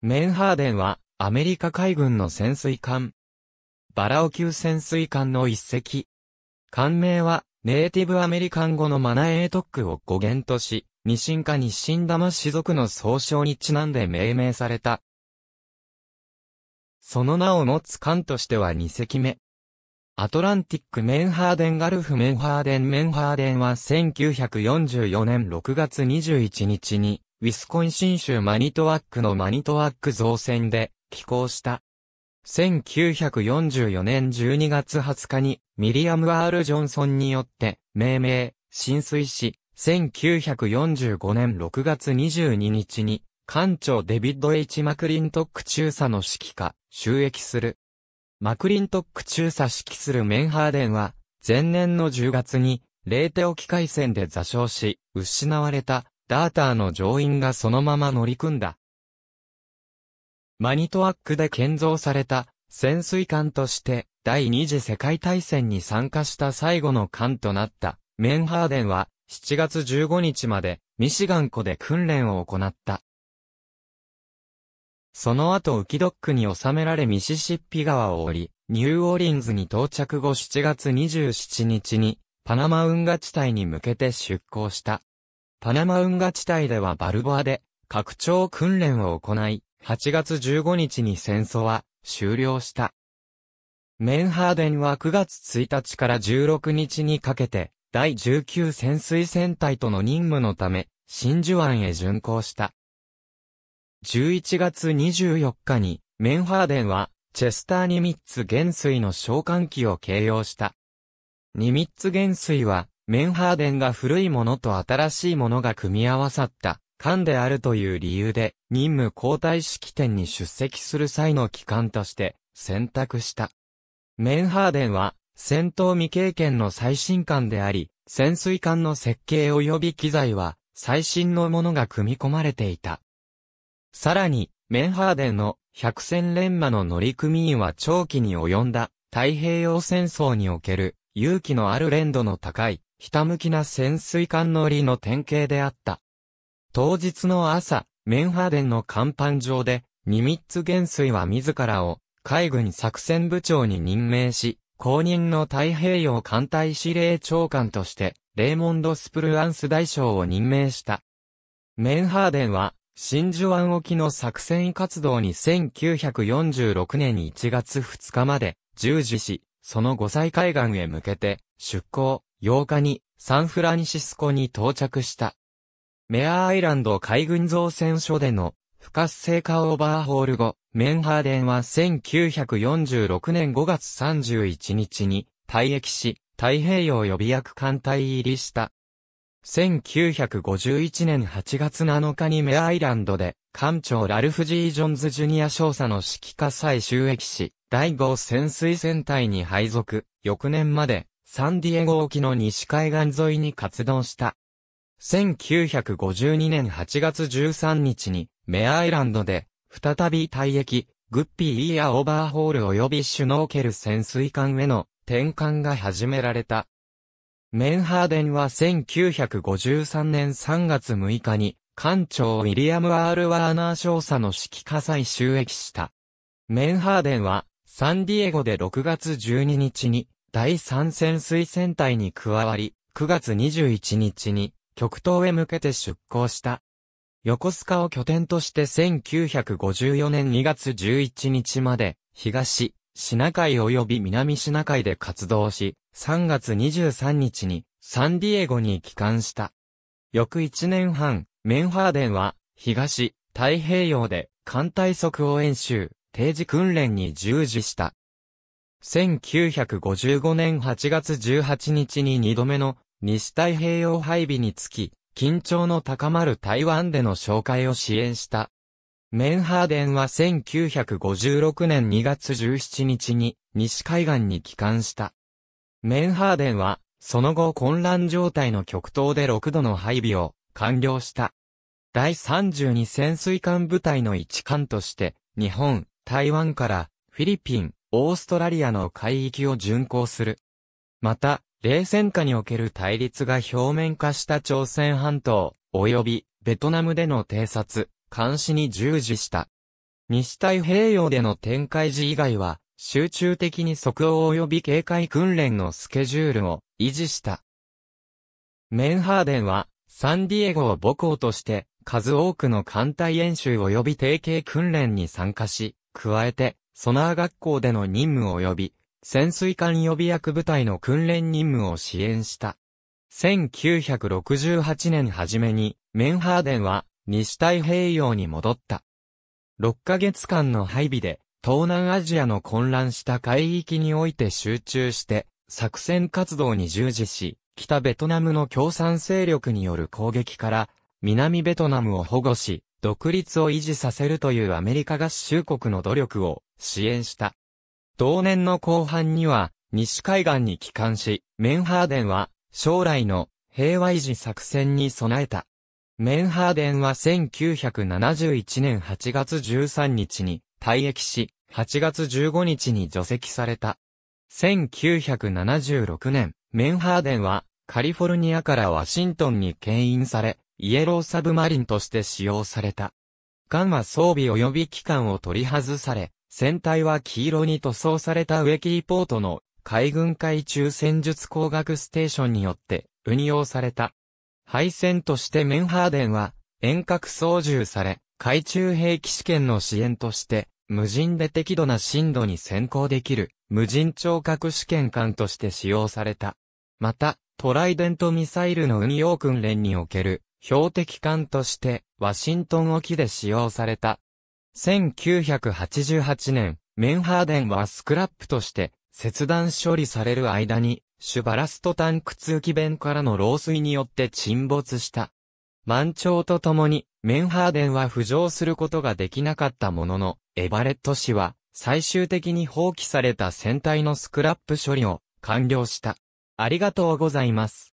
メンハーデンは、アメリカ海軍の潜水艦。バラオ級潜水艦の一隻。艦名は、ネイティブアメリカン語のマナエートックを語源とし、ニシンカニシンダマ氏族の総称にちなんで命名された。その名を持つ艦としては2隻目。アトランティックメンハーデンガルフメンハーデンメンハーデンは1944年6月21日にウィスコンシン州マニトワックのマニトワック造船で寄港した。1944年12月20日にミリアム・アール・ジョンソンによって命名、浸水し、1945年6月22日に艦長デビッド・ H・ マクリントック中佐の指揮下、収益する。マクリントック中佐指揮するメンハーデンは、前年の10月に、レーテ沖海戦で座礁し、失われたダーターの乗員がそのまま乗り組んだ。マニトワックで建造された潜水艦として第二次世界大戦に参加した最後の艦となったメンハーデンは7月15日までミシガン湖で訓練を行った。その後ウキドックに収められミシシッピ川を降り、ニューオーリンズに到着後7月27日にパナマ運河地帯に向けて出港した。パナマ運河地帯ではバルボアで拡張訓練を行い、8月15日に戦争は終了した。メンハーデンは9月1日から16日にかけて、第19潜水戦隊との任務のため、真珠湾へ巡航した。11月24日に、メンハーデンは、チェスター・ニミッツ元帥の召喚機を掲揚した。ニミッツ元帥は、メンハーデンが古いものと新しいものが組み合わさった艦であるという理由で任務交代式典に出席する際の機関として選択した。メンハーデンは戦闘未経験の最新艦であり、潜水艦の設計及び機材は最新のものが組み込まれていた。さらに、メンハーデンの百戦錬磨の乗組員は長期に及んだ太平洋戦争における勇気のある練度の高いひたむきな潜水艦乗りの典型であった。当日の朝、メンハーデンの甲板上で、ニミッツ元帥は自らを海軍作戦部長に任命し、公認の太平洋艦隊司令長官として、レーモンド・スプルアンス大将を任命した。メンハーデンは、真珠湾沖の作戦活動に1946年1月2日まで従事し、その五歳海岸へ向けて出港。8日にサンフランシスコに到着した。メアアイランド海軍造船所での不活性化オーバーホール後、メンハーデンは1946年5月31日に退役し、太平洋予備役艦隊入りした。1951年8月7日にメアアイランドで、艦長ラルフ・ジー・ジョンズ・ジュニア少佐の指揮下再収益し、第5潜水戦隊に配属、翌年までサンディエゴ沖の西海岸沿いに活動した。1952年8月13日に、メアイランドで、再び退役、グッピー・イヤー・オーバーホール及びシュノーケル潜水艦への転換が始められた。メンハーデンは1953年3月6日に、艦長ウィリアム・アール・ワーナー少佐の指揮火災収益した。メンハーデンは、サンディエゴで6月12日に、第三潜水船隊に加わり、9月21日に極東へ向けて出港した。横須賀を拠点として1954年2月11日まで東、シナ海及び南シナ海で活動し、3月23日にサンディエゴに帰還した。翌1年半、メンハーデンは東、太平洋で艦隊即応演習、定時訓練に従事した。1955年8月18日に2度目の西太平洋配備につき、緊張の高まる台湾での紹介を支援した。メンハーデンは1956年2月17日に西海岸に帰還した。メンハーデンは、その後混乱状態の極東で6度の配備を完了した。第32潜水艦部隊の一艦として、日本、台湾からフィリピン、オーストラリアの海域を巡航する。また、冷戦下における対立が表面化した朝鮮半島、及びベトナムでの偵察、監視に従事した。西太平洋での展開時以外は、集中的に即応及び警戒訓練のスケジュールを維持した。メンハーデンは、サンディエゴを母校として、数多くの艦隊演習及び定型訓練に参加し、加えて、ソナー学校での任務及び、潜水艦予備役部隊の訓練任務を支援した。1968年初めに、メンハーデンは、西太平洋に戻った。6ヶ月間の配備で、東南アジアの混乱した海域において集中して、作戦活動に従事し、北ベトナムの共産勢力による攻撃から、南ベトナムを保護し、独立を維持させるというアメリカ合衆国の努力を支援した。同年の後半には、西海岸に帰還し、メンハーデンは将来の平和維持作戦に備えた。メンハーデンは1971年8月13日に退役し、8月15日に除籍された。1976年、メンハーデンはカリフォルニアからワシントンに牽引され、イエローサブマリンとして使用された。艦は装備及び機関を取り外され、船体は黄色に塗装されたウェキーポートの海軍海中戦術工学ステーションによって運用された。配線としてメンハーデンは遠隔操縦され、海中兵器試験の支援として、無人で適度な深度に先行できる、無人聴覚試験艦として使用された。また、トライデントミサイルの運用訓練における、標的艦として、ワシントン沖で使用された。1988年、メンハーデンはスクラップとして、切断処理される間に、シュバラストタンク通気弁からの漏水によって沈没した。満潮とともに、メンハーデンは浮上することができなかったものの、エバレット氏は、最終的に放棄された船体のスクラップ処理を完了した。ありがとうございます。